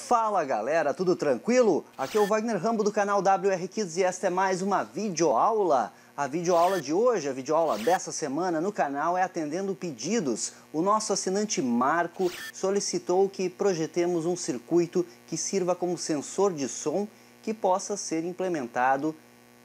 Fala galera, tudo tranquilo? Aqui é o Wagner Rambo do canal WR Kids e esta é mais uma videoaula. A videoaula de hoje, a videoaula dessa semana no canal é atendendo pedidos. O nosso assinante Marco solicitou que projetemos um circuito que sirva como sensor de som que possa ser implementado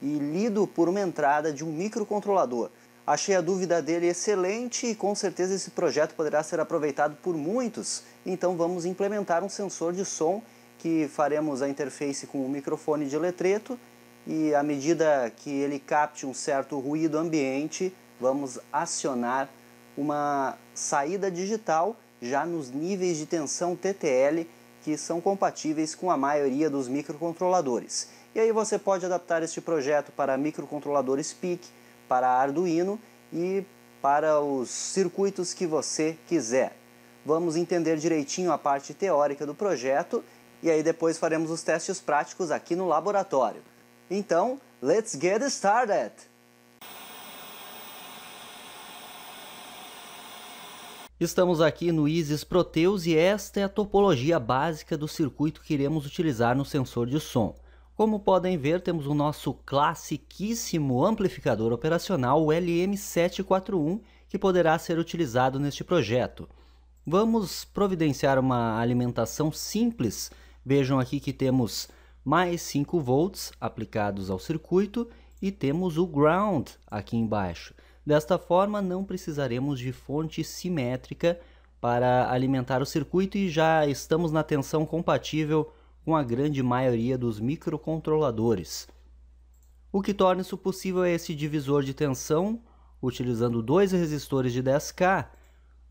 e lido por uma entrada de um microcontrolador. Achei a dúvida dele excelente e com certeza esse projeto poderá ser aproveitado por muitos. Então vamos implementar um sensor de som que faremos a interface com o microfone de letreto e à medida que ele capte um certo ruído ambiente, vamos acionar uma saída digital já nos níveis de tensão TTL que são compatíveis com a maioria dos microcontroladores. E aí você pode adaptar este projeto para microcontroladores PIC, para Arduino e para os circuitos que você quiser vamos entender direitinho a parte teórica do projeto e aí depois faremos os testes práticos aqui no laboratório. Então, let's get started! Estamos aqui no ISIS Proteus e esta é a topologia básica do circuito que iremos utilizar no sensor de som. Como podem ver, temos o nosso classiquíssimo amplificador operacional, o LM741, que poderá ser utilizado neste projeto. Vamos providenciar uma alimentação simples. Vejam aqui que temos mais 5 volts aplicados ao circuito e temos o ground aqui embaixo. Desta forma, não precisaremos de fonte simétrica para alimentar o circuito e já estamos na tensão compatível com a grande maioria dos microcontroladores. O que torna isso possível é esse divisor de tensão utilizando dois resistores de 10K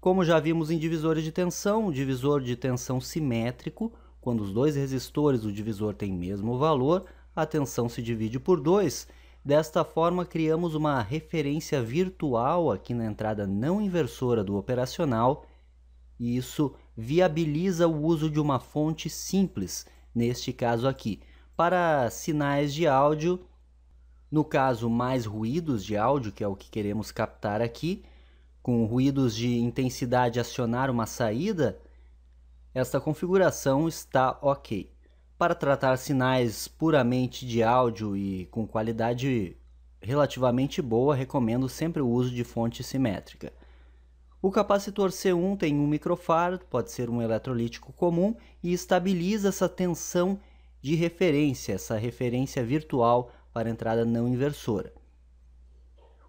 como já vimos em divisores de tensão, o divisor de tensão simétrico, quando os dois resistores do divisor têm mesmo valor, a tensão se divide por 2. Desta forma, criamos uma referência virtual aqui na entrada não inversora do operacional, e isso viabiliza o uso de uma fonte simples, neste caso aqui, para sinais de áudio, no caso mais ruídos de áudio, que é o que queremos captar aqui, com ruídos de intensidade acionar uma saída, esta configuração está ok. Para tratar sinais puramente de áudio e com qualidade relativamente boa, recomendo sempre o uso de fonte simétrica. O capacitor C1 tem um microfarad, pode ser um eletrolítico comum, e estabiliza essa tensão de referência, essa referência virtual para entrada não inversora.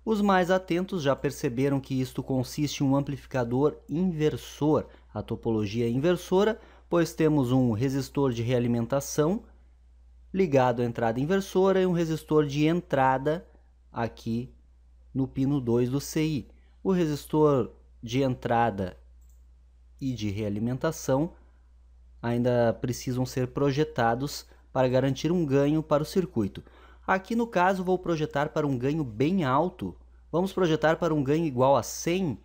Os mais atentos já perceberam que isto consiste em um amplificador inversor, a topologia inversora, pois temos um resistor de realimentação ligado à entrada inversora e um resistor de entrada aqui no pino 2 do CI. O resistor de entrada e de realimentação ainda precisam ser projetados para garantir um ganho para o circuito. Aqui no caso vou projetar para um ganho bem alto. Vamos projetar para um ganho igual a 100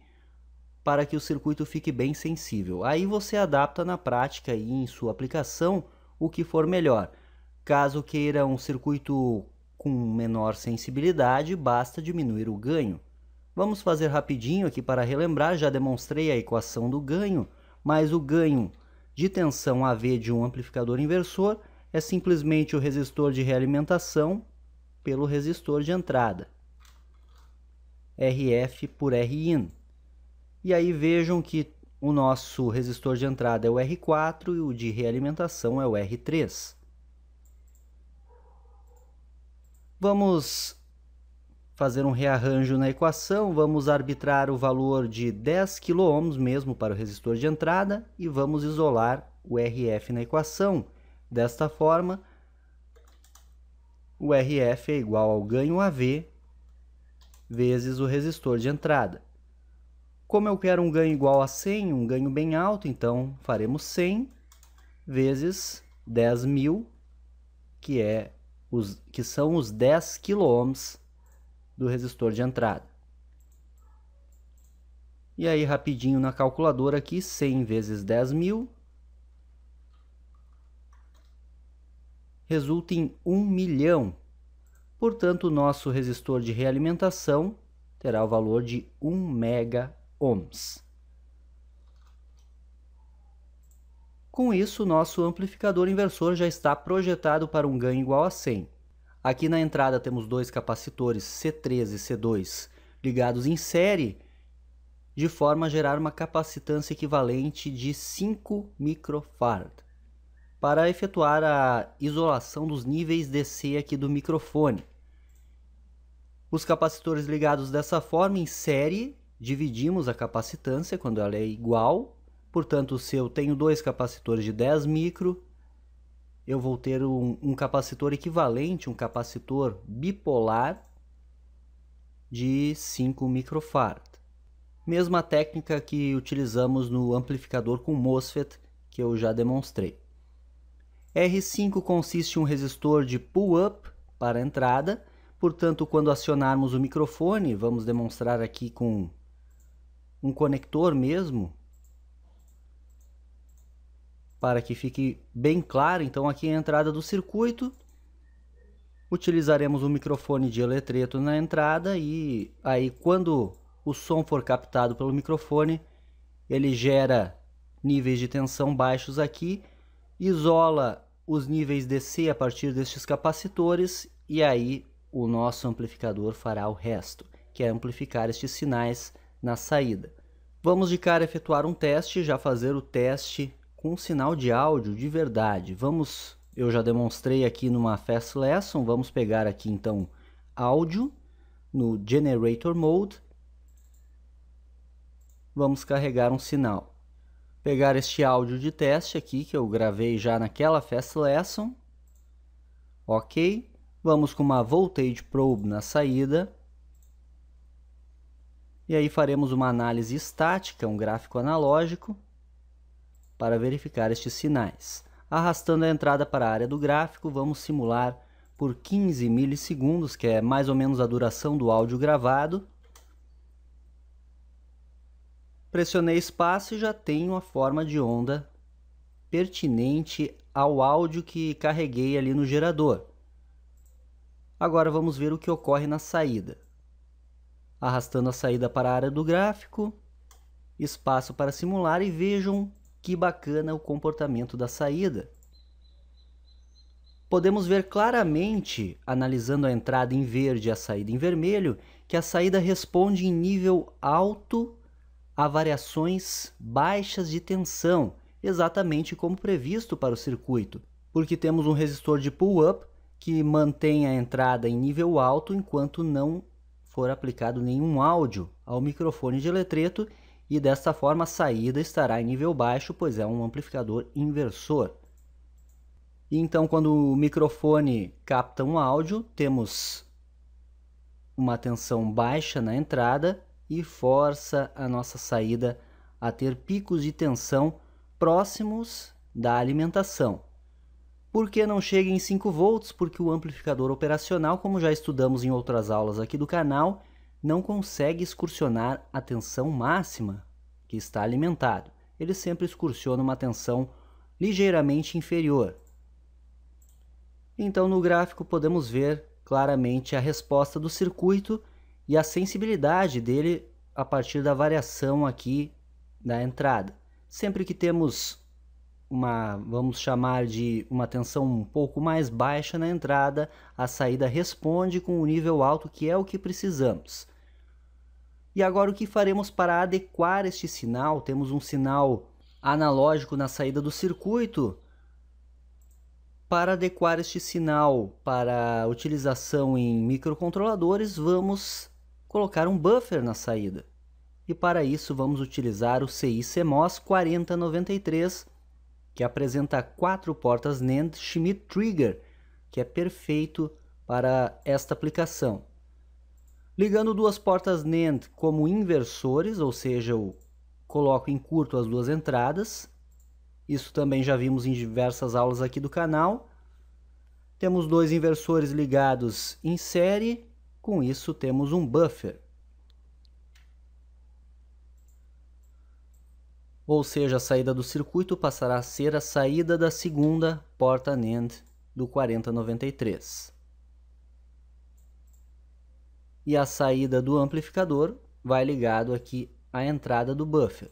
para que o circuito fique bem sensível. Aí você adapta na prática e em sua aplicação o que for melhor. Caso queira um circuito com menor sensibilidade, basta diminuir o ganho. Vamos fazer rapidinho aqui para relembrar, já demonstrei a equação do ganho, mas o ganho de tensão AV de um amplificador inversor é simplesmente o resistor de realimentação pelo resistor de entrada, RF por Rin. E aí vejam que o nosso resistor de entrada é o R4 e o de realimentação é o R3. Vamos fazer um rearranjo na equação, vamos arbitrar o valor de 10 kΩ mesmo para o resistor de entrada e vamos isolar o RF na equação. Desta forma, o RF é igual ao ganho AV vezes o resistor de entrada. Como eu quero um ganho igual a 100, um ganho bem alto, então faremos 100 vezes 10 mil, que, é os, que são os 10 kΩ do resistor de entrada. E aí, rapidinho na calculadora aqui, 100 vezes 10 mil resulta em 1 milhão. Portanto, o nosso resistor de realimentação terá o valor de 1 mega ohms. Com isso, nosso amplificador inversor já está projetado para um ganho igual a 100. Aqui na entrada temos dois capacitores C3 e C2 ligados em série, de forma a gerar uma capacitância equivalente de 5 microfarads para efetuar a isolação dos níveis DC aqui do microfone. Os capacitores ligados dessa forma em série, dividimos a capacitância quando ela é igual, portanto se eu tenho dois capacitores de 10 micro, eu vou ter um, um capacitor equivalente, um capacitor bipolar de 5 microfarad. Mesma técnica que utilizamos no amplificador com MOSFET que eu já demonstrei. R5 consiste em um resistor de pull-up para entrada, portanto, quando acionarmos o microfone, vamos demonstrar aqui com um conector mesmo, para que fique bem claro, então aqui é a entrada do circuito, utilizaremos um microfone de eletreto na entrada e aí quando o som for captado pelo microfone, ele gera níveis de tensão baixos aqui isola os níveis DC a partir destes capacitores e aí o nosso amplificador fará o resto, que é amplificar estes sinais na saída. Vamos de cara efetuar um teste, já fazer o teste com um sinal de áudio de verdade. Vamos, eu já demonstrei aqui numa Fast Lesson, vamos pegar aqui então áudio no Generator Mode. Vamos carregar um sinal pegar este áudio de teste aqui que eu gravei já naquela Fast Lesson. Ok, vamos com uma Voltage Probe na saída. E aí faremos uma análise estática, um gráfico analógico, para verificar estes sinais. Arrastando a entrada para a área do gráfico, vamos simular por 15 milissegundos, que é mais ou menos a duração do áudio gravado, Pressionei espaço e já tenho a forma de onda pertinente ao áudio que carreguei ali no gerador. Agora vamos ver o que ocorre na saída. Arrastando a saída para a área do gráfico, espaço para simular e vejam que bacana o comportamento da saída. Podemos ver claramente, analisando a entrada em verde e a saída em vermelho, que a saída responde em nível alto há variações baixas de tensão, exatamente como previsto para o circuito, porque temos um resistor de pull-up que mantém a entrada em nível alto enquanto não for aplicado nenhum áudio ao microfone de letreto e desta forma a saída estará em nível baixo, pois é um amplificador inversor. Então, quando o microfone capta um áudio, temos uma tensão baixa na entrada e força a nossa saída a ter picos de tensão próximos da alimentação. Por que não chega em 5 volts? Porque o amplificador operacional, como já estudamos em outras aulas aqui do canal, não consegue excursionar a tensão máxima que está alimentado. Ele sempre excursiona uma tensão ligeiramente inferior. Então, no gráfico, podemos ver claramente a resposta do circuito e a sensibilidade dele a partir da variação aqui da entrada. Sempre que temos uma, vamos chamar de uma tensão um pouco mais baixa na entrada, a saída responde com um nível alto que é o que precisamos. E agora o que faremos para adequar este sinal? Temos um sinal analógico na saída do circuito. Para adequar este sinal para utilização em microcontroladores, vamos colocar um buffer na saída. E para isso vamos utilizar o CICMOS 4093, que apresenta quatro portas NAND Schmidt Trigger, que é perfeito para esta aplicação. Ligando duas portas NAND como inversores, ou seja, eu coloco em curto as duas entradas. Isso também já vimos em diversas aulas aqui do canal. Temos dois inversores ligados em série com isso, temos um buffer. Ou seja, a saída do circuito passará a ser a saída da segunda porta NAND do 4093. E a saída do amplificador vai ligado aqui à entrada do buffer.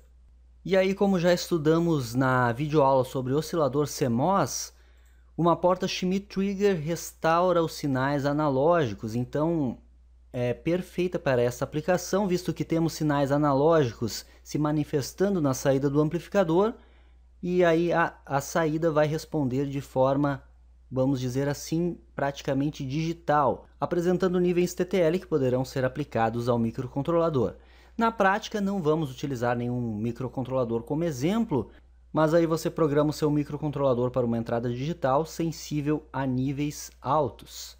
E aí, como já estudamos na videoaula sobre oscilador CMOS, uma porta Schmidt Trigger restaura os sinais analógicos, então é perfeita para essa aplicação, visto que temos sinais analógicos se manifestando na saída do amplificador e aí a, a saída vai responder de forma, vamos dizer assim, praticamente digital, apresentando níveis TTL que poderão ser aplicados ao microcontrolador. Na prática, não vamos utilizar nenhum microcontrolador como exemplo, mas aí você programa o seu microcontrolador para uma entrada digital sensível a níveis altos.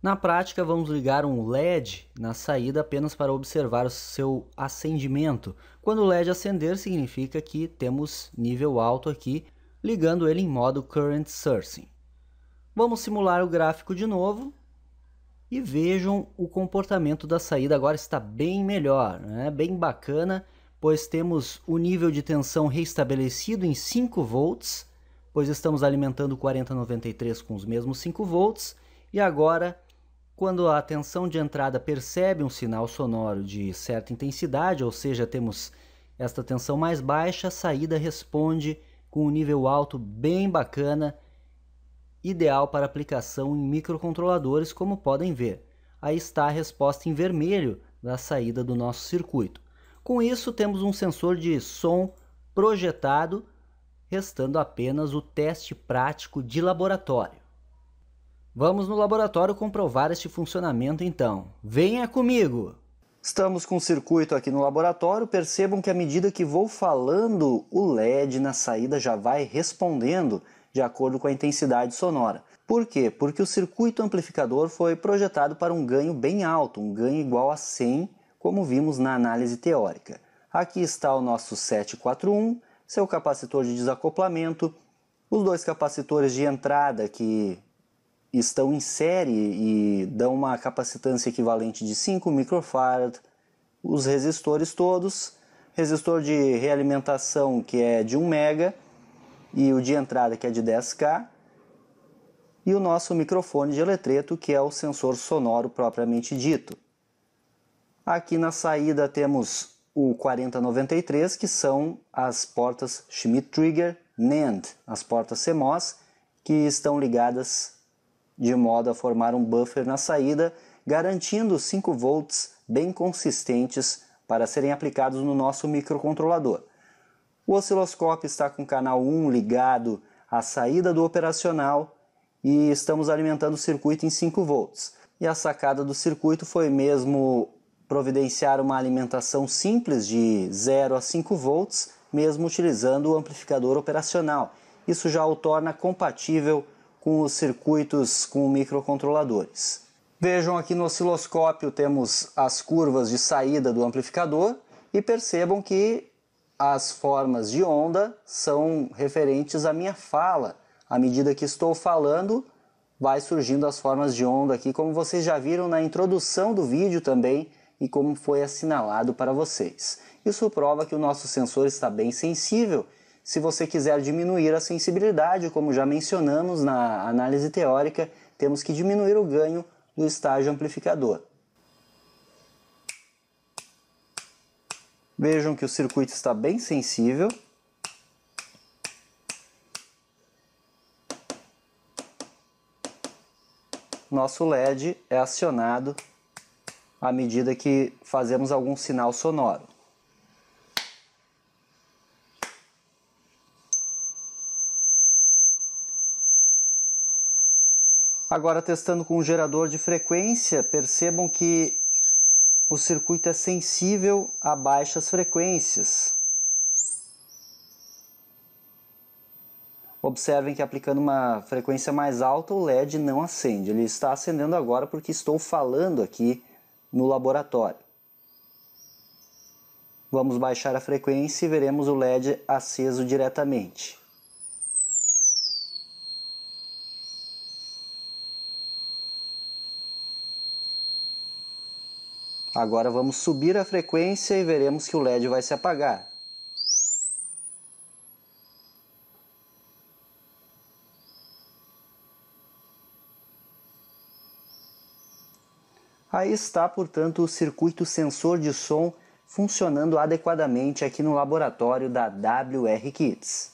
Na prática, vamos ligar um LED na saída apenas para observar o seu acendimento. Quando o LED acender, significa que temos nível alto aqui, ligando ele em modo Current Sourcing. Vamos simular o gráfico de novo e vejam o comportamento da saída agora está bem melhor, né? bem bacana pois temos o nível de tensão reestabelecido em 5 volts, pois estamos alimentando 4093 com os mesmos 5 volts, e agora, quando a tensão de entrada percebe um sinal sonoro de certa intensidade, ou seja, temos esta tensão mais baixa, a saída responde com um nível alto bem bacana, ideal para aplicação em microcontroladores, como podem ver. Aí está a resposta em vermelho da saída do nosso circuito. Com isso, temos um sensor de som projetado, restando apenas o teste prático de laboratório. Vamos no laboratório comprovar este funcionamento então. Venha comigo! Estamos com o circuito aqui no laboratório. Percebam que à medida que vou falando, o LED na saída já vai respondendo de acordo com a intensidade sonora. Por quê? Porque o circuito amplificador foi projetado para um ganho bem alto, um ganho igual a 100 como vimos na análise teórica. Aqui está o nosso 741, seu capacitor de desacoplamento, os dois capacitores de entrada que estão em série e dão uma capacitância equivalente de 5 microfarad, os resistores todos, resistor de realimentação que é de 1 mega e o de entrada que é de 10K, e o nosso microfone de eletreto que é o sensor sonoro propriamente dito. Aqui na saída temos o 4093, que são as portas Schmidt-Trigger NAND, as portas CMOS, que estão ligadas de modo a formar um buffer na saída, garantindo 5 volts bem consistentes para serem aplicados no nosso microcontrolador. O osciloscópio está com o canal 1 ligado à saída do operacional e estamos alimentando o circuito em 5 volts. E a sacada do circuito foi mesmo providenciar uma alimentação simples de 0 a 5 volts, mesmo utilizando o amplificador operacional. Isso já o torna compatível com os circuitos com microcontroladores. Vejam aqui no osciloscópio temos as curvas de saída do amplificador e percebam que as formas de onda são referentes à minha fala. À medida que estou falando, vai surgindo as formas de onda aqui, como vocês já viram na introdução do vídeo também, e como foi assinalado para vocês. Isso prova que o nosso sensor está bem sensível. Se você quiser diminuir a sensibilidade, como já mencionamos na análise teórica, temos que diminuir o ganho do estágio amplificador. Vejam que o circuito está bem sensível. Nosso LED é acionado à medida que fazemos algum sinal sonoro. Agora testando com o gerador de frequência, percebam que o circuito é sensível a baixas frequências. Observem que aplicando uma frequência mais alta, o LED não acende. Ele está acendendo agora porque estou falando aqui no laboratório. Vamos baixar a frequência e veremos o LED aceso diretamente. Agora vamos subir a frequência e veremos que o LED vai se apagar. Aí está, portanto, o circuito sensor de som funcionando adequadamente aqui no laboratório da WR Kits.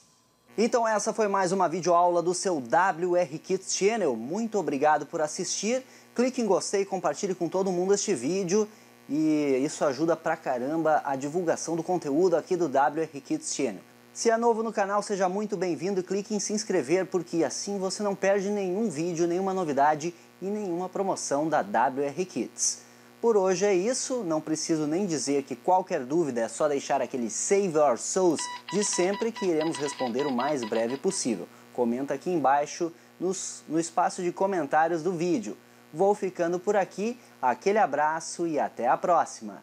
Então essa foi mais uma videoaula do seu WR Kits Channel. Muito obrigado por assistir. Clique em gostei, compartilhe com todo mundo este vídeo e isso ajuda pra caramba a divulgação do conteúdo aqui do WR Kits Channel. Se é novo no canal, seja muito bem-vindo, clique em se inscrever porque assim você não perde nenhum vídeo, nenhuma novidade e nenhuma promoção da WR Kits. Por hoje é isso, não preciso nem dizer que qualquer dúvida é só deixar aquele Save Our Souls de sempre que iremos responder o mais breve possível. Comenta aqui embaixo nos, no espaço de comentários do vídeo. Vou ficando por aqui, aquele abraço e até a próxima!